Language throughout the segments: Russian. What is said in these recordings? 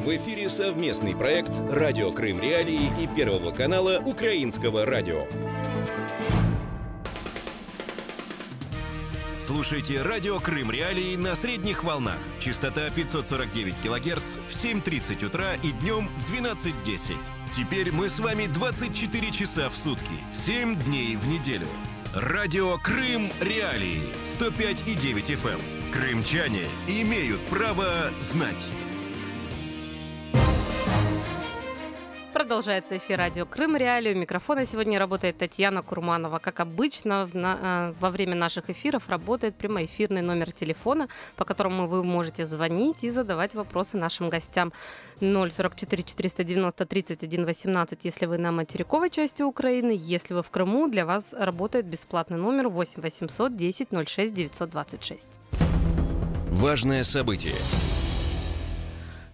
В эфире совместный проект «Радио Крым Реалии» и Первого канала Украинского радио. Слушайте радио «Крым Реалии» на средних волнах. Частота 549 килогерц в 7.30 утра и днем в 12.10. Теперь мы с вами 24 часа в сутки, 7 дней в неделю. Радио «Крым Реалии» 105,9 FM. Эм. Крымчане имеют право знать. Продолжается эфир радио «Крым. Реалию». Микрофона сегодня работает Татьяна Курманова. Как обычно, в, на, э, во время наших эфиров работает прямоэфирный номер телефона, по которому вы можете звонить и задавать вопросы нашим гостям. 044 490 31 18, если вы на материковой части Украины. Если вы в Крыму, для вас работает бесплатный номер 8 800 10 06 926. Важное событие.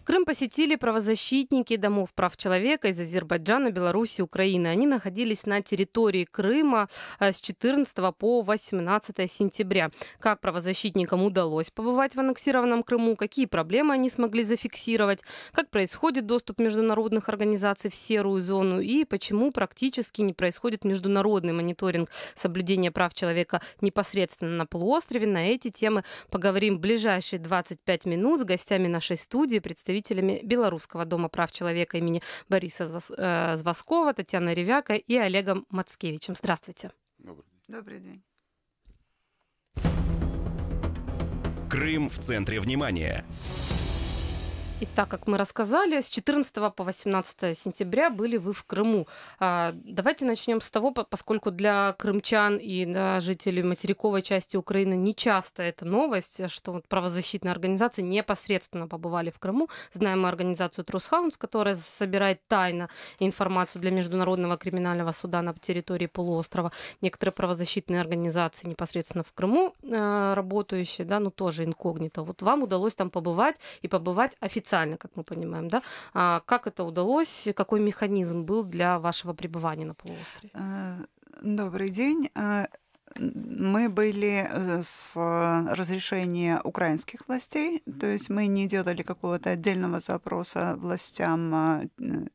Крым посетили правозащитники домов прав человека из Азербайджана, Беларуси, Украины. Они находились на территории Крыма э, с 14 по 18 сентября. Как правозащитникам удалось побывать в аннексированном Крыму, какие проблемы они смогли зафиксировать, как происходит доступ международных организаций в серую зону и почему практически не происходит международный мониторинг соблюдения прав человека непосредственно на полуострове. На эти темы поговорим в ближайшие 25 минут с гостями нашей студии, представителями представителями Белорусского дома прав человека имени Бориса э, Звоскова, Татьяной Ревяко и Олегом Мацкевичем. Здравствуйте. Добрый день. Добрый день. Крым в центре внимания. Итак, как мы рассказали, с 14 по 18 сентября были вы в Крыму. А, давайте начнем с того, поскольку для крымчан и для жителей материковой части Украины не часто эта новость, что правозащитные организации непосредственно побывали в Крыму. Знаем мы организацию Трусхаунс, которая собирает тайно информацию для Международного криминального суда на территории полуострова. Некоторые правозащитные организации непосредственно в Крыму а, работающие, да, но ну, тоже инкогнито. Вот вам удалось там побывать и побывать официально официально, как мы понимаем, да? А как это удалось? Какой механизм был для вашего пребывания на полуострове? Э, добрый день. Э, мы были э, с э, разрешения украинских властей, то есть мы не делали какого-то отдельного запроса властям, э,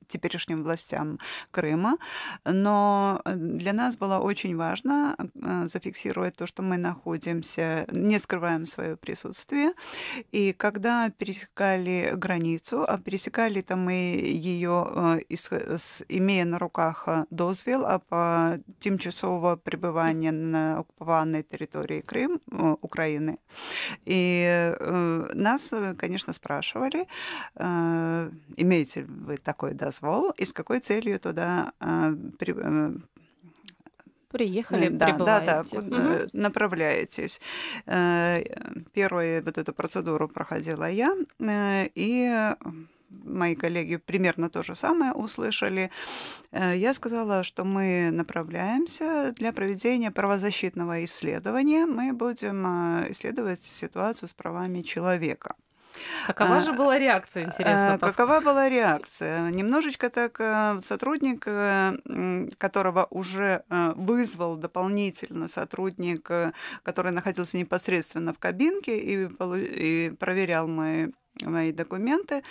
теперешним властям Крыма, но для нас было очень важно зафиксировать то, что мы находимся, не скрываем свое присутствие, и когда пересекали границу, а пересекали там мы ее, имея на руках дозвіл, а по тимчасового пребывания на оккупационной территории Крым, э, Украины. И э, нас, э, конечно, спрашивали, имеете ли вы такой дозвол и с какой целью туда приехали, да, прибываете. Да, да, угу. направляетесь. Первую вот эту процедуру проходила я, и мои коллеги примерно то же самое услышали. Э, я сказала, что мы направляемся для проведения правозащитного исследования. Мы будем э, исследовать ситуацию с правами человека. Какова э, же была реакция, интересно? Какова была реакция? Немножечко так сотрудник, которого уже вызвал дополнительно сотрудник, который находился непосредственно в кабинке и, и проверял мои мои документы,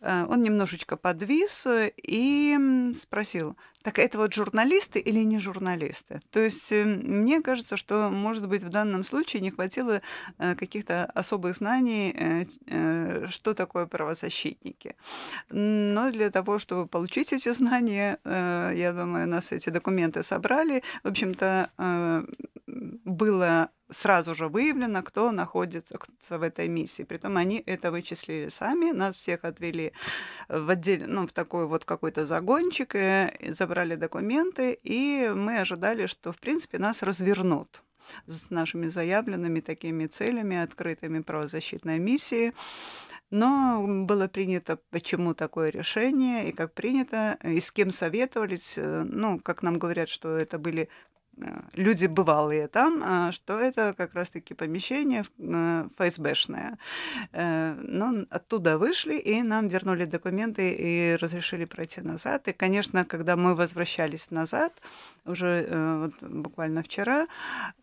э, он немножечко подвис и спросил, так это вот журналисты или не журналисты? То есть э, мне кажется, что, может быть, в данном случае не хватило э, каких-то особых знаний, э, что такое правозащитники. Но для того, чтобы получить эти знания, я думаю, нас эти документы собрали. В общем-то, было сразу же выявлено, кто находится в этой миссии. Притом они это вычислили сами, нас всех отвели в отдельно, ну, в такой вот какой-то загончик, и за забрали документы, и мы ожидали, что, в принципе, нас развернут с нашими заявленными такими целями, открытыми правозащитной миссии. Но было принято, почему такое решение и как принято, и с кем советовались. Э, ну, как нам говорят, что это были а, люди бывалые там, а, что это как раз-таки помещение а, ФСБшное. Э, Но ну, оттуда вышли, и нам вернули документы и разрешили пройти назад. И, конечно, когда мы возвращались назад, уже э, вот, буквально вчера,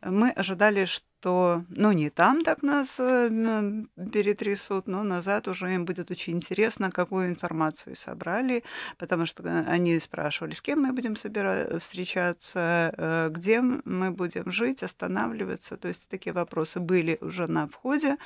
мы ожидали, что то, ну, не там так нас э, перетрясут, но назад уже им будет очень интересно, какую информацию собрали, потому что э, они спрашивали, с кем мы будем собира- э, встречаться, где мы будем жить, останавливаться. То есть такие вопросы были уже на входе.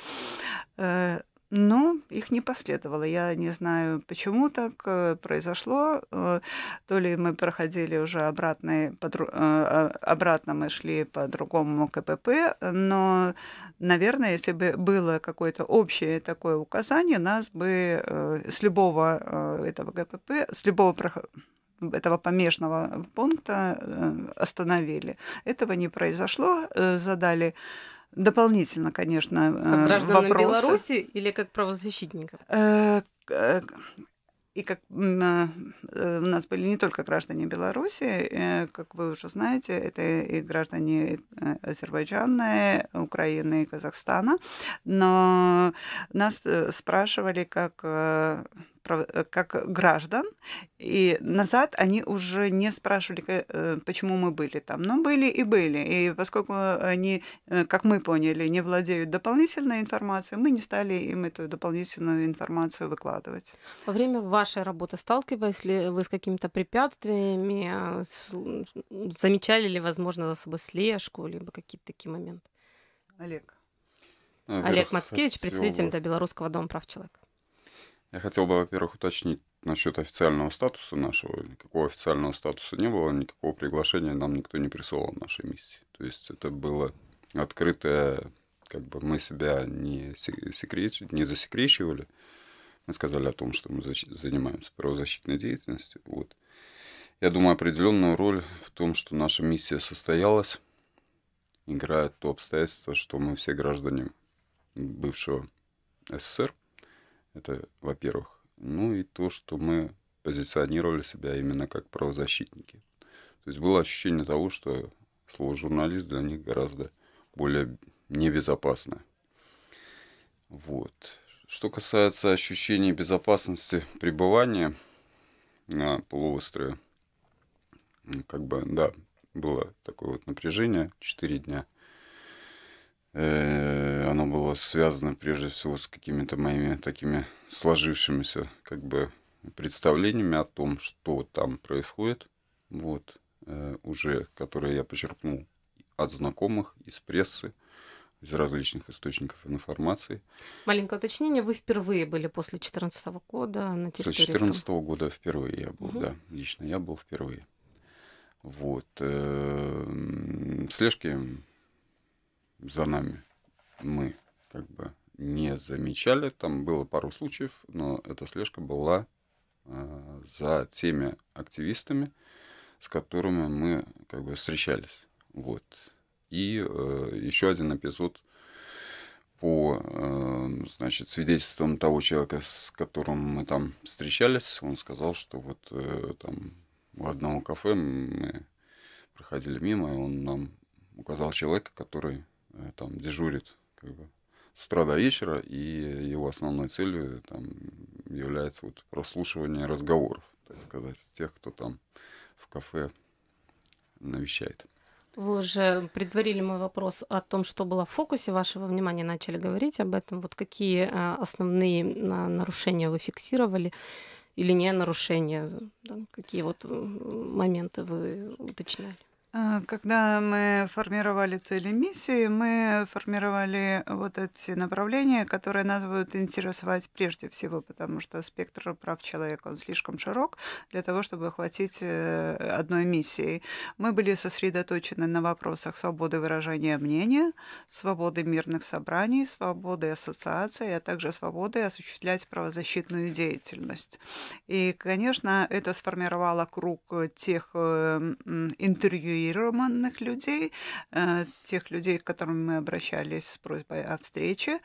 Но ну, их не последовало. Я не знаю, почему так э, произошло. Э, то ли мы проходили уже обратно, э, обратно мы шли по другому КПП, но, наверное, если бы было какое-то общее такое указание, нас бы с любого этого КПП, с любого этого помешанного пункта остановили. Этого не произошло. Задали Дополнительно, конечно, как э, гражданам вопросы. Беларуси или как правозащитникам? Э, э, и как у нас были не только граждане Беларуси, как вы уже знаете, это и граждане Азербайджана, Украины и Казахстана, но нас спрашивали как Э, как граждан, и назад они уже не спрашивали, э, почему мы были там. Но были и были. И поскольку они, э, как мы поняли, не владеют дополнительной информацией, мы не стали им эту дополнительную информацию выкладывать. Во время вашей работы сталкивались ли вы с какими-то препятствиями? А, замечали ли, возможно, за собой слежку, либо какие-то такие моменты? Олег. Олег Мацкевич, представитель всего... Белорусского дома прав человека. Я хотел бы, во-первых, уточнить насчет официального статуса нашего. Никакого официального статуса не было, никакого приглашения нам никто не присылал нашей миссии. То есть это было открытое, как бы мы себя не, секрет, не засекречивали. Мы сказали о том, что мы занимаемся правозащитной деятельностью. Вот. Я думаю, определенную роль в том, что наша миссия состоялась, играет то обстоятельство, что мы все граждане бывшего СССР. Это, во-первых. Ну и то, что мы позиционировали себя именно как правозащитники. То есть было ощущение того, что слово журналист для них гораздо более небезопасно. Вот. Что касается ощущения безопасности пребывания на полуострове, как бы, да, было такое вот напряжение 4 дня. Э, оно было связано прежде всего с какими-то моими такими сложившимися как бы представлениями о том, что там происходит, вот, э, уже, которые я почерпнул от знакомых, из прессы, из различных источников информации. Маленькое уточнение, вы впервые были после 2014 года на территории? С 2014 года впервые я был, угу. да, лично я был впервые. Вот. Э, слежки за нами. Мы как бы не замечали. Там было пару случаев, но эта слежка была э, за теми активистами, с которыми мы как бы встречались. Вот. И э, еще один эпизод по э, значит, свидетельствам того человека, с которым мы там встречались. Он сказал, что вот э, там у одного кафе мы проходили мимо, и он нам указал человека, который Э, там дежурит как бы, с утра до вечера, и его основной целью там, является вот прослушивание разговоров, так сказать, с тех, кто там в кафе навещает. Вы уже предварили мой вопрос о том, что было в фокусе вашего внимания, начали говорить об этом. Вот какие э, основные нарушения вы фиксировали или не нарушения? Какие вот моменты вы уточняли? А, когда мы формировали цели миссии, мы формировали вот эти направления, которые нас будут интересовать прежде всего, потому что спектр прав человека, он слишком широк для того, чтобы охватить э, одной миссией. Мы были сосредоточены на вопросах свободы выражения мнения, свободы мирных собраний, свободы ассоциации, а также свободы осуществлять правозащитную деятельность. И, конечно, это сформировало круг тех э, интервью эвакуированных людей, э, тех людей, к которым мы обращались с просьбой о встрече,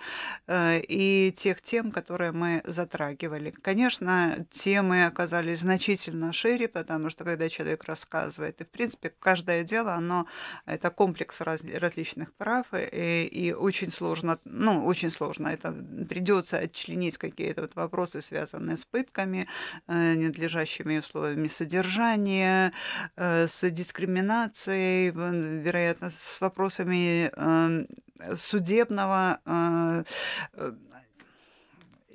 э, и тех тем, которые мы затрагивали. Конечно, темы оказались значительно шире, потому что когда человек рассказывает, и в принципе каждое дело, оно это комплекс раз, различных прав, и, и очень сложно, ну очень сложно, это придется отчленить какие-то вот вопросы, связанные с пытками, э, ненадлежащими условиями содержания, с дискриминацией информацией, вероятно, с вопросами эм, судебного э, э,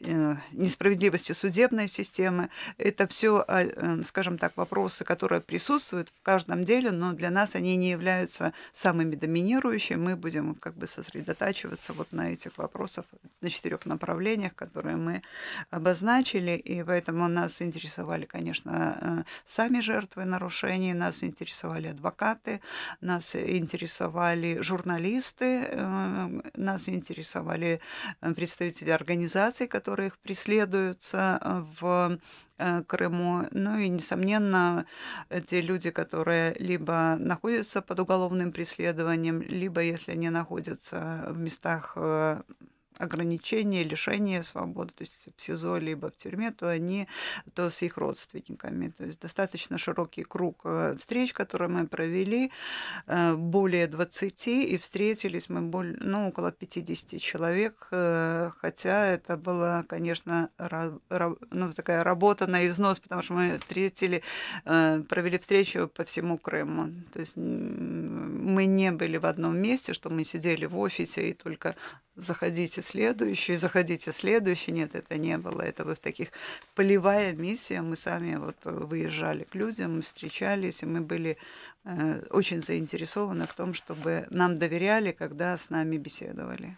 Э, несправедливости судебной системы. Это все, а, э, скажем так, вопросы, которые присутствуют в каждом деле, но для нас они не являются самыми доминирующими. Мы будем как бы сосредотачиваться вот на этих вопросах, на четырех направлениях, которые мы обозначили, и поэтому нас интересовали, конечно, э, сами жертвы нарушений, нас интересовали адвокаты, нас интересовали журналисты, нас интересовали представители организаций, которые которые их преследуются э, в э, Крыму. Ну и, несомненно, те люди, которые либо находятся под уголовным преследованием, либо, если они находятся в местах э, ограничения, лишения свободы, то есть в СИЗО либо в тюрьме, то они, то с их родственниками. То есть достаточно широкий круг э, встреч, которые мы провели, э, более 20, и встретились мы более, ну, около 50 человек, э, хотя это была, конечно, ну, такая работа на износ, потому что мы встретили, провели встречу по всему Крыму. То есть мы не были в одном месте, что мы сидели в офисе и только заходите, следующий, заходите следующий. Нет, это не было. Это вы в таких... Полевая миссия. Мы сами вот э, выезжали к людям, мы встречались, и мы были э, очень заинтересованы в том, чтобы нам доверяли, когда с нами беседовали.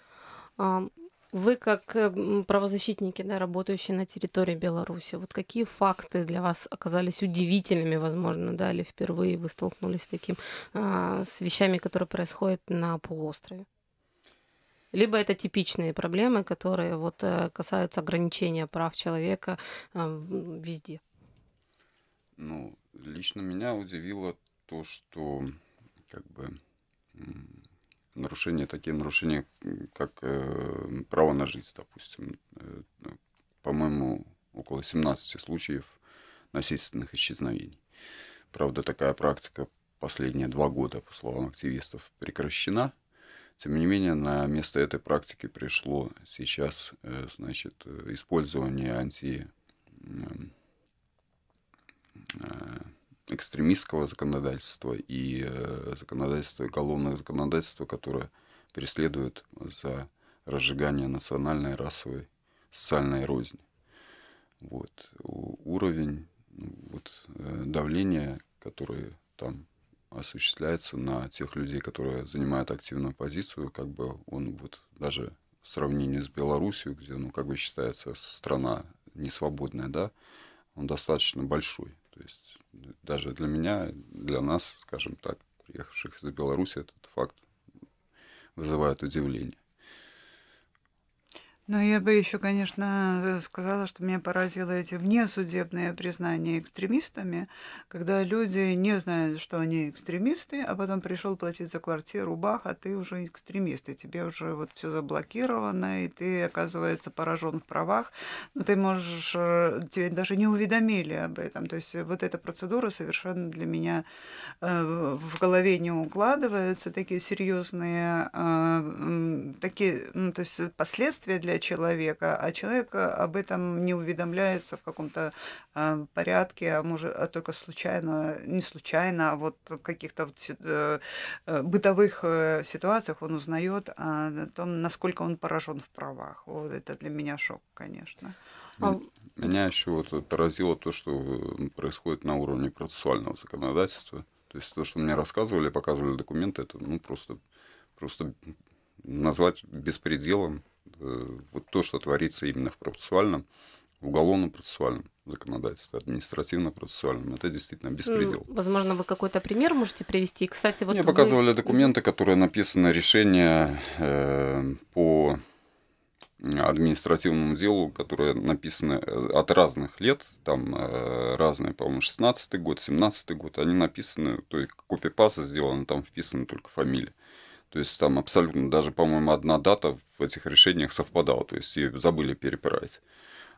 А, вы как э, правозащитники, да, работающие на территории Беларуси, вот какие факты для вас оказались удивительными, возможно, да, или впервые вы столкнулись с таким, а, с вещами, которые происходят на полуострове? Либо это типичные проблемы, которые вот э, касаются ограничения прав человека эм, везде. Ну, лично меня удивило то, что как бы нарушения, такие нарушения, как э, право на жизнь, допустим, э, ну, по-моему, около 17 случаев насильственных исчезновений. Правда, такая практика последние два года, по словам активистов, прекращена – тем не менее, на место этой практики пришло сейчас э, значит, использование анти э, экстремистского законодательства и э, законодательства, и уголовного законодательства, которое преследует за разжигание национальной, расовой, социальной розни. Вот. Уровень ну, вот, давления, который там осуществляется на тех людей, которые занимают активную позицию, как бы он вот даже в сравнении с Белоруссией, где, ну, как бы считается, страна несвободная, да, он достаточно большой. То есть даже для меня, для нас, скажем так, приехавших из Беларуси, этот факт вызывает удивление. Но я бы еще, конечно, сказала, что меня поразило эти внесудебные признания экстремистами, когда люди не знают, что они экстремисты, а потом пришел платить за квартиру, бах, а ты уже экстремист, и тебе уже вот все заблокировано, и ты, оказывается, поражен в правах, но ну, ты можешь, э, тебе даже не уведомили об этом. То есть вот эта процедура совершенно для меня э, в голове не укладывается, такие серьезные, э, такие, ну, то есть последствия для для человека, а человек э, об этом не уведомляется в каком-то э, порядке, а может, а только случайно, не случайно, а вот в каких-то вот, э, э, бытовых э, ситуациях он узнает о том, насколько он поражен в правах. Вот это для меня шок, конечно. А меня еще вот поразило то, что происходит на уровне процессуального законодательства. То есть то, что мне рассказывали, показывали документы, это ну, просто, просто назвать беспределом Э, вот то, что творится именно в процессуальном, в уголовно-процессуальном законодательстве, административно-процессуальном. Это действительно беспредел. Возможно, вы какой-то пример можете привести. Кстати, вот Мне вы... показывали документы, которые написаны решение э, по административному делу, которые написаны э, от разных лет, там разные, по-моему, 16 год, 17 год, они написаны, то есть копипаса сделана, там вписаны только фамилии. То есть там абсолютно даже, по-моему, одна дата в этих решениях совпадала, то есть ее забыли переправить.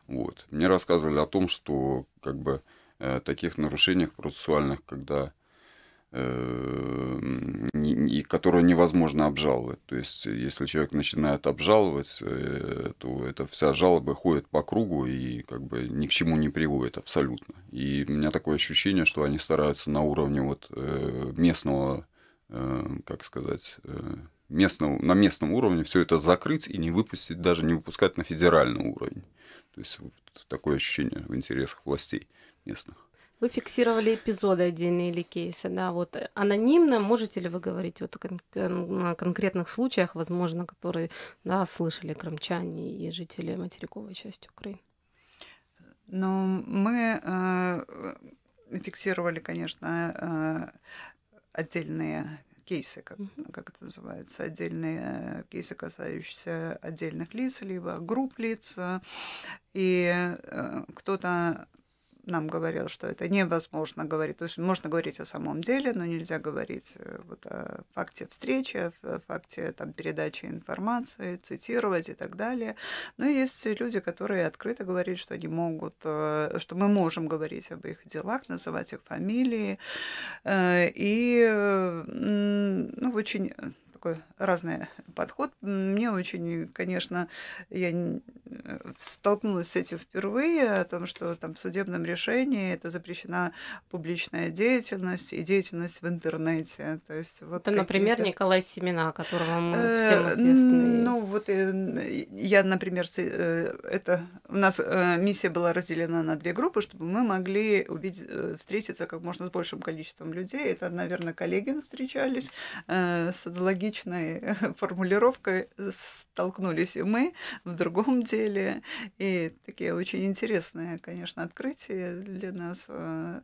Вот. Мне рассказывали о том, что как бы э, таких нарушениях процессуальных, когда и э, не, которые невозможно обжаловать. То есть, э, если человек начинает обжаловать, э, то это вся жалоба ходит по кругу и как бы ни к чему не приводит абсолютно. И у меня такое ощущение, что они стараются на уровне вот местного Э, как сказать, э, местного, на местном уровне все это закрыть и не выпустить, даже не выпускать на федеральный уровень. То есть вот такое ощущение в интересах властей местных. Вы фиксировали эпизоды отдельные или кейсы, да, вот анонимно можете ли вы говорить вот о кон- на конкретных случаях, возможно, которые, да, слышали крымчане и жители материковой части Украины? Ну, мы э, фиксировали, конечно, э, отдельные кейсы, как, ну, как это называется, отдельные кейсы, касающиеся отдельных лиц, либо групп лиц. И э, кто-то нам говорил, что это невозможно говорить. То есть можно говорить о самом деле, но нельзя говорить э, вот о факте встречи, о э, факте там, передачи информации, цитировать и так далее. Но есть люди, которые открыто говорят, что они могут, э, что мы можем говорить об их делах, называть их фамилии. И ну, очень такой разный подход. Мне очень, конечно, я э, столкнулась с этим впервые, о том, что там в судебном решении это запрещена публичная деятельность и деятельность в интернете. То есть вот это, например, Николай Семена, которого мы э, всем известны. Ну вот э, я, например, это у нас миссия была разделена на две группы, чтобы мы могли увидеть, встретиться как можно с большим количеством людей. Это, наверное, коллеги встречались с адологией аналогичной формулировкой столкнулись и мы в другом деле. И такие очень интересные, конечно, открытия для нас э,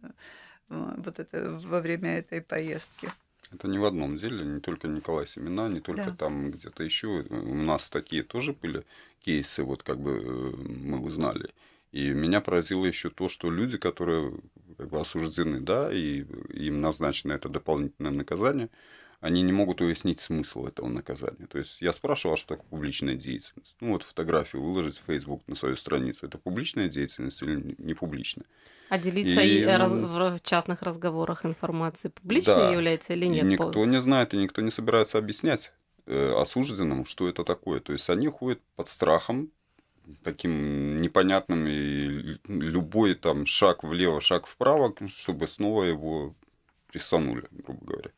э, вот это, во время этой поездки. Это не в одном деле, не только Николай Семена, не только да. там где-то еще. У нас такие тоже были кейсы, вот как бы э, мы узнали. И меня поразило еще то, что люди, которые как бы осуждены, да, и им назначено это дополнительное наказание, они не могут уяснить смысл этого наказания. То есть я спрашивал, а что такое публичная деятельность. Ну вот фотографию выложить в Facebook на свою страницу, это публичная деятельность или не публичная? А делиться и, и ну, раз, в частных разговорах информации публичной да, является или нет? никто не знает и никто не собирается объяснять э, осужденному, что это такое. То есть они ходят под страхом, таким непонятным, и любой там шаг влево, шаг вправо, чтобы снова его прессанули, грубо говоря.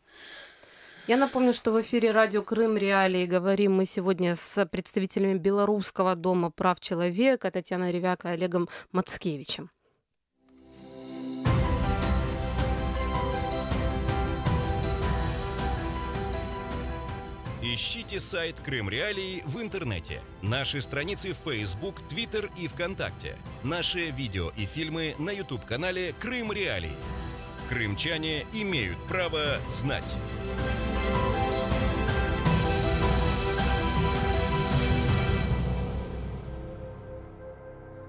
Я напомню, что в эфире радио «Крым. Реалии» говорим мы сегодня с представителями Белорусского дома прав человека Татьяной Ревяко и Олегом Мацкевичем. Ищите сайт Крым Реалии в интернете. Наши страницы в Facebook, Twitter и ВКонтакте. Наши видео и фильмы на YouTube-канале Крым Реалии. Крымчане имеют право знать. Bye.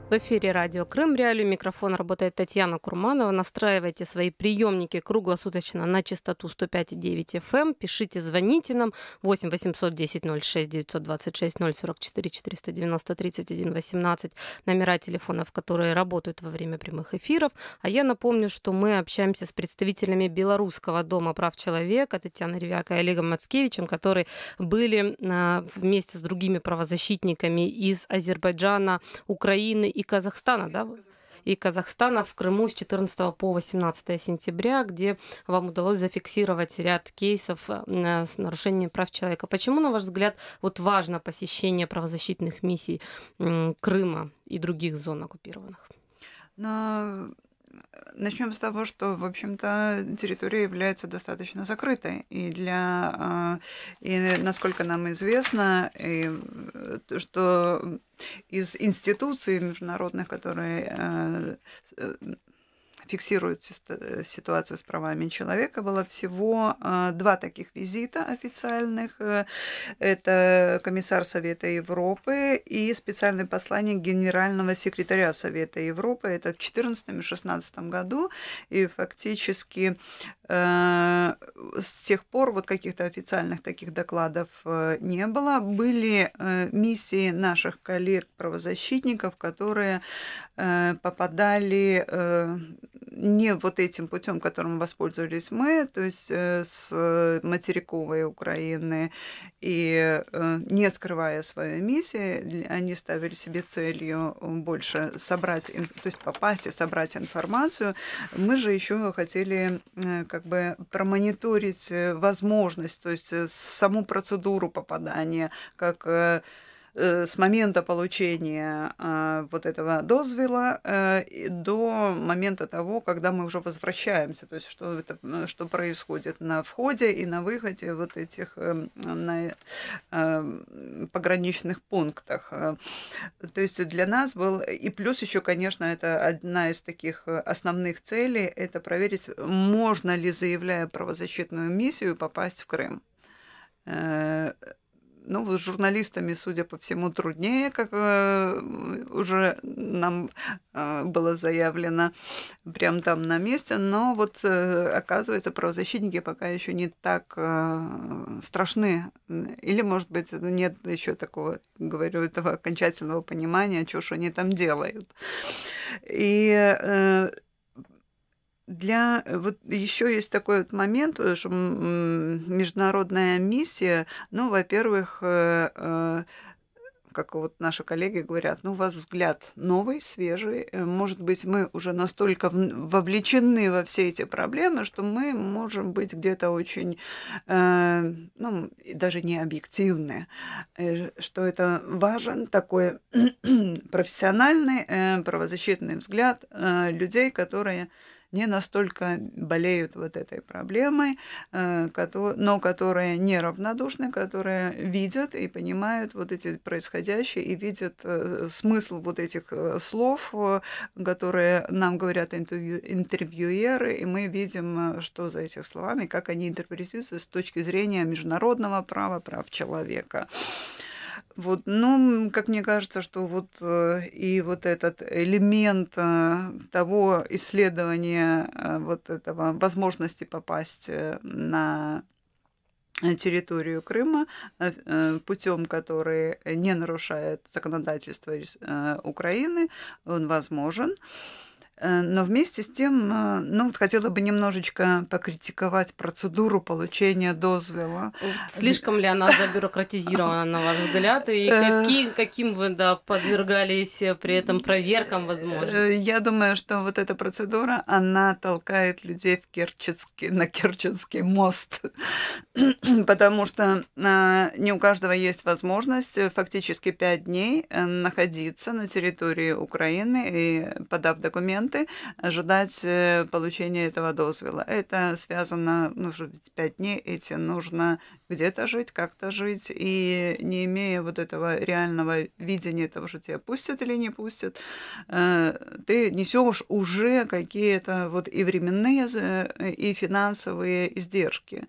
В эфире радио Крым. Реалию микрофон работает Татьяна Курманова. Настраивайте свои приемники круглосуточно на частоту 105,9 FM. Эм. Пишите, звоните нам 8 810 06 926 044 490 31 18. Номера телефонов, которые работают во время прямых эфиров. А я напомню, что мы общаемся с представителями Белорусского дома прав человека Татьяной Ревяко и Олегом Мацкевичем, которые были а, вместе с другими правозащитниками из Азербайджана, Украины и Казахстана, да? и Казахстана в Крыму с 14 по 18 сентября, где вам удалось зафиксировать ряд кейсов э, с нарушением прав человека. Почему, на ваш взгляд, вот важно посещение правозащитных миссий Крыма и других зон оккупированных? Ну, Начнем с того, что, в общем-то, территория является достаточно закрытой. И для а, и насколько нам известно, и, э, что из институций международных, которые э, э, фиксирует э, ситуацию с правами человека. Было всего а, два таких визита официальных. Э, это комиссар Совета Европы и специальный посланник генерального секретаря Совета Европы. Это в 2014 и 2016 году. И фактически э, с тех пор вот каких-то официальных таких докладов не было. Были миссии наших коллег-правозащитников, которые попадали не вот этим путем, которым воспользовались мы, то есть э, с э, материковой Украины, и э, не скрывая свою миссию, они ставили себе целью больше собрать, то есть попасть и собрать информацию. Мы же еще хотели как бы промониторить возможность, то есть саму процедуру попадания, как Э, с момента получения а, вот этого дозвела э, до момента того, когда мы уже возвращаемся, то есть что, это, что происходит на входе и на выходе вот этих эм, на эм, пограничных пунктах. Э, то есть для нас был, и плюс еще, конечно, это одна из таких основных целей, это проверить, можно ли, заявляя правозащитную миссию, попасть в Крым ну, с журналистами, судя по всему, труднее, как э, уже нам э, было заявлено прямо там на месте. Но вот, э, оказывается, правозащитники пока еще не так страшны. Или, может быть, нет еще такого, говорю, этого окончательного понимания, что что они там делают. И для э, вот еще есть такой вот момент, э, что международная миссия, ну, во-первых, э, как вот наши коллеги говорят, ну, у вас взгляд новый, свежий. Может быть, мы уже настолько вовлечены во все эти проблемы, что мы можем быть где-то очень, э, ну, даже не объективны, что это важен такой профессиональный э, правозащитный взгляд э, людей, которые не настолько болеют вот этой проблемой, э, но которые неравнодушны, которые видят и понимают вот эти происходящие и видят э, смысл вот этих э, слов, которые нам говорят интервью, интервьюеры, и мы видим, что за этими словами, как они интерпретируются с точки зрения международного права, прав человека. Вот, ну, как мне кажется, что вот э, и вот этот элемент э, того исследования э, вот этого возможности попасть на территорию Крыма путем, который не нарушает законодательство Украины, он возможен. Э, но вместе с тем, э, ну вот хотела бы немножечко покритиковать процедуру получения дозвела. Слишком ли она забюрократизирована, на ваш взгляд, и э. каким каким вы да, подвергались при этом проверкам, возможно? Я думаю, что вот эта процедура, она толкает людей в Керченский, на Керченский мост, потому что не у каждого есть возможность фактически пять дней находиться на территории Украины и подав документы документы, ожидать э, получения этого дозвела. Это связано, ну, что пять дней эти нужно где-то жить, как-то жить, и не имея вот этого реального видения того, что тебя пустят или не пустят, э, ты несешь уже какие-то вот и временные, и финансовые издержки.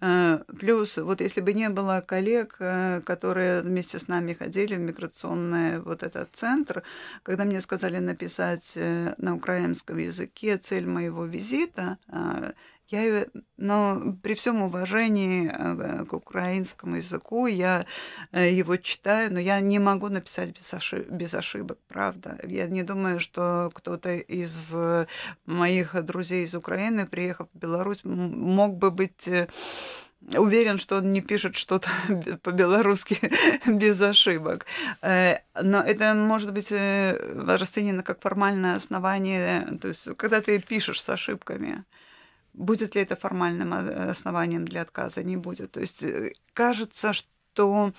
Э, плюс, вот если бы не было коллег, которые вместе с нами ходили в миграционный вот этот центр, когда мне сказали написать на украинском языке цель моего визита. А, я, но при всем уважении а, к украинскому языку, я э, его читаю, но я не могу написать без, ошиб без ошибок, правда. Я не думаю, что кто-то из э, моих друзей из Украины, приехав в Беларусь, мог бы быть э, Уверен, что он не пишет что-то по-белорусски без ошибок. Э, но это может быть э, расценено как формальное основание, то есть когда ты пишешь с ошибками. Будет ли это формальным э, основанием для отказа? Не будет. То есть кажется, что что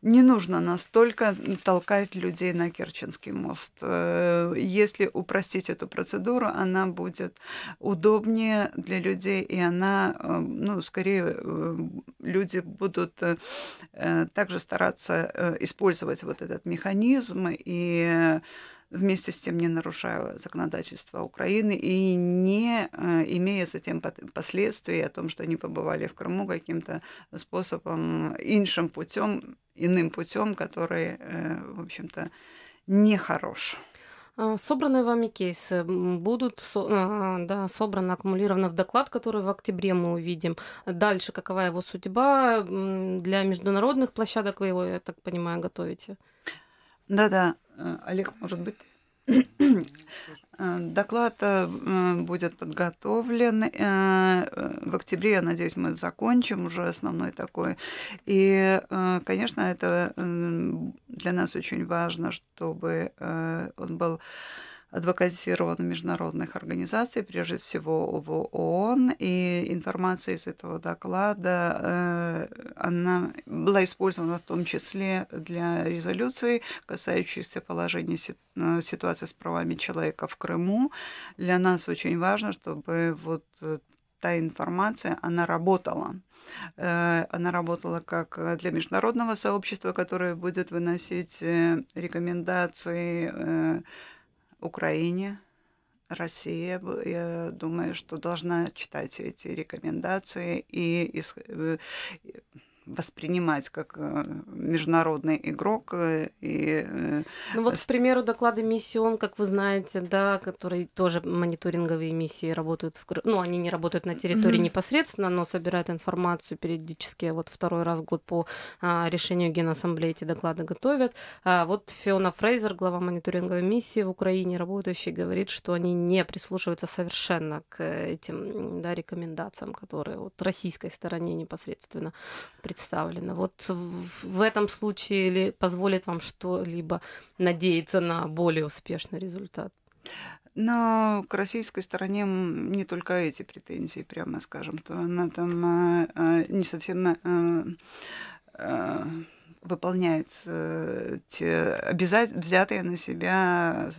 не нужно настолько толкать людей на Керченский мост. Э, если упростить эту процедуру, она будет удобнее для людей, и она, эм, ну, скорее, э, люди будут э, также стараться использовать вот этот механизм и вместе с тем не нарушая законодательство Украины и не э, имея затем последствий о том, что они побывали в Крыму каким-то способом, иншим путем, иным путем, который, э, в общем-то, нехорош. хорош. А, собранные вами кейсы будут а, а, да, собраны, аккумулированы в доклад, который в октябре мы увидим. Дальше какова его судьба? Для международных площадок вы его, я так понимаю, готовите? Да-да, э, Олег, может быть, э, Доклад э, будет подготовлен в октябре, я надеюсь, мы закончим уже основной такой. И, конечно, это для нас очень важно, чтобы он был адвокатизировано международных организаций, прежде всего об ООН, и информация из этого доклада, э, она была использована в том числе для резолюции, касающейся положения э, ситуации с правами человека в Крыму. Для нас очень важно, чтобы вот э, та информация, она работала. Она работала как для международного сообщества, которое будет выносить рекомендации Украине, Россия, я думаю, что должна читать эти рекомендации и э, воспринимать как э, международный игрок. Э, и... Э, ну вот, к примеру, доклады миссион, как вы знаете, да, которые тоже мониторинговые миссии работают, в... ну они не работают на территории mm-hmm. непосредственно, но собирают информацию периодически, вот второй раз в год по а, решению Генассамблеи эти доклады готовят. А вот Фиона Фрейзер, глава мониторинговой миссии в Украине, работающий, говорит, что они не прислушиваются совершенно к э, этим да, рекомендациям, которые вот российской стороне непосредственно представлены. Вот в, в этом случае или позволит вам что-либо надеяться на более успешный результат? Но к российской стороне не только эти претензии, прямо скажем, то она там э, э не совсем э, э, выполняет те обяза... взятые на себя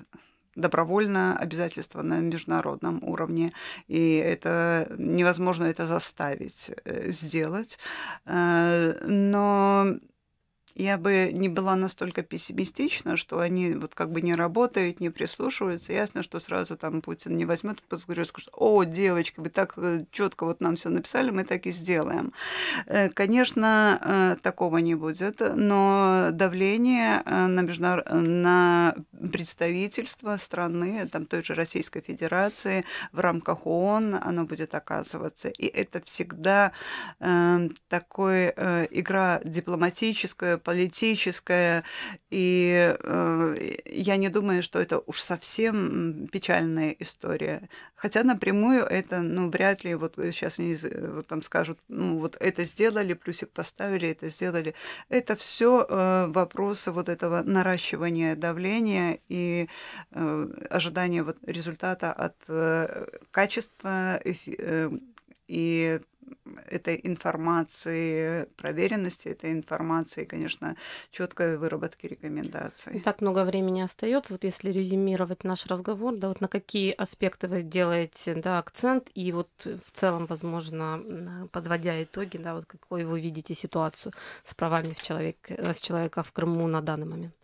добровольно обязательства на международном уровне, и это невозможно это заставить э, сделать. Э, но я бы не была настолько пессимистична, что они вот как бы не работают, не прислушиваются. Ясно, что сразу там Путин не возьмет и скажет, о, девочки, вы так э, четко вот нам все написали, мы так и сделаем. Э, конечно, э, такого не будет, но давление на, международ... на представительство страны, там той же Российской Федерации в рамках ООН, оно будет оказываться. И это всегда такой игра дипломатическая, политическое, и э, я не думаю, что это уж совсем печальная история. Хотя напрямую это, ну, вряд ли, вот сейчас э, они э, вот там скажут, ну, вот это сделали, плюсик поставили, это сделали. Это все э, вопросы вот этого наращивания давления и э, ожидания вот результата от э, качества эфи- э, и этой информации, проверенности этой информации, конечно, четкой выработки рекомендаций. Так много времени остается. Вот если резюмировать наш разговор, да, вот на какие аспекты вы делаете да, акцент, и вот э, в целом, возможно, подводя итоги, да, вот какой вы видите ситуацию с правами в человек, э, с человека в Крыму на данный момент?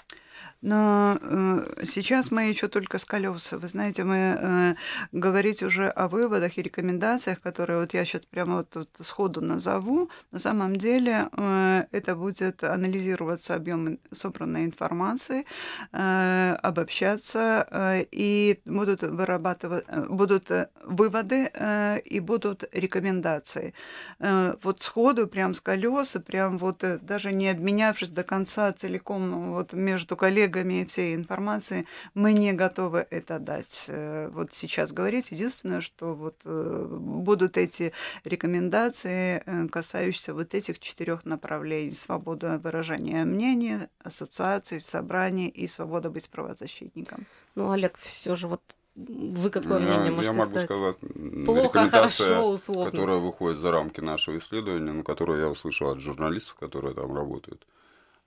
Но э, сейчас мы еще только с колеса. Вы знаете, мы э, говорить уже о выводах и рекомендациях, которые вот я сейчас прямо вот тут сходу назову. На самом деле э, это будет анализироваться объем собранной информации, э, обобщаться, э, и будут вырабатывать, э, будут э, выводы э, и будут рекомендации. Э, вот сходу, прям с колеса, прям вот э, даже не обменявшись до конца целиком вот между коллегами коллегами всей информации. Мы не готовы это дать э, вот сейчас говорить. Единственное, что вот э, будут эти рекомендации, э, касающиеся вот этих четырех направлений. Свобода выражения мнения, ассоциаций, собраний и свобода быть правозащитником. Ну, Олег, все же вот вы какое мнение я, можете я могу сказать? Плохо, хорошо, условно. Которая выходит за рамки нашего исследования, но которую я услышал от журналистов, которые там работают.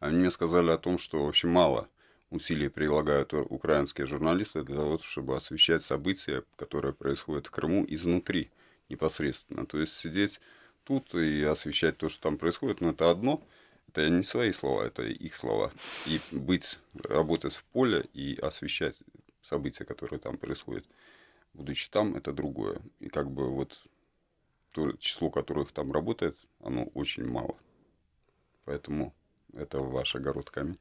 Они мне сказали о том, что вообще мало усилия прилагают украинские журналисты для того, чтобы освещать события, которые происходят в Крыму изнутри непосредственно. То есть сидеть тут и освещать то, что там происходит, но ну, это одно. Это не свои слова, это их слова. И быть, работать в поле и освещать события, которые там происходят, будучи там, это другое. И как бы вот то число которых там работает, оно очень мало. Поэтому это ваш огород камень.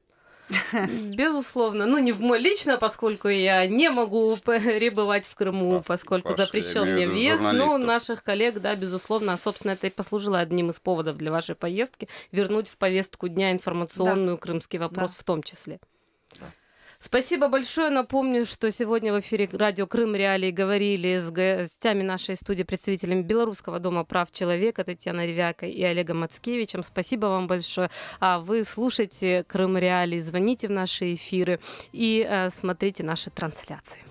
Безусловно. Ну, не в мой лично, поскольку я не могу перебывать в Крыму, поскольку Паша, запрещен мне въезд. Но ну, наших коллег, да, безусловно. А, собственно, это и послужило одним из поводов для вашей поездки. Вернуть в повестку дня информационную да. крымский вопрос да. в том числе. Спасибо большое. Напомню, что сегодня в эфире радио «Крым Реалии» говорили с гостями нашей студии, представителями Белорусского дома прав человека Татьяна Ревяка и Олегом Мацкевичем. Спасибо вам большое. А вы слушайте «Крым Реалии», звоните в наши эфиры и э, смотрите наши трансляции.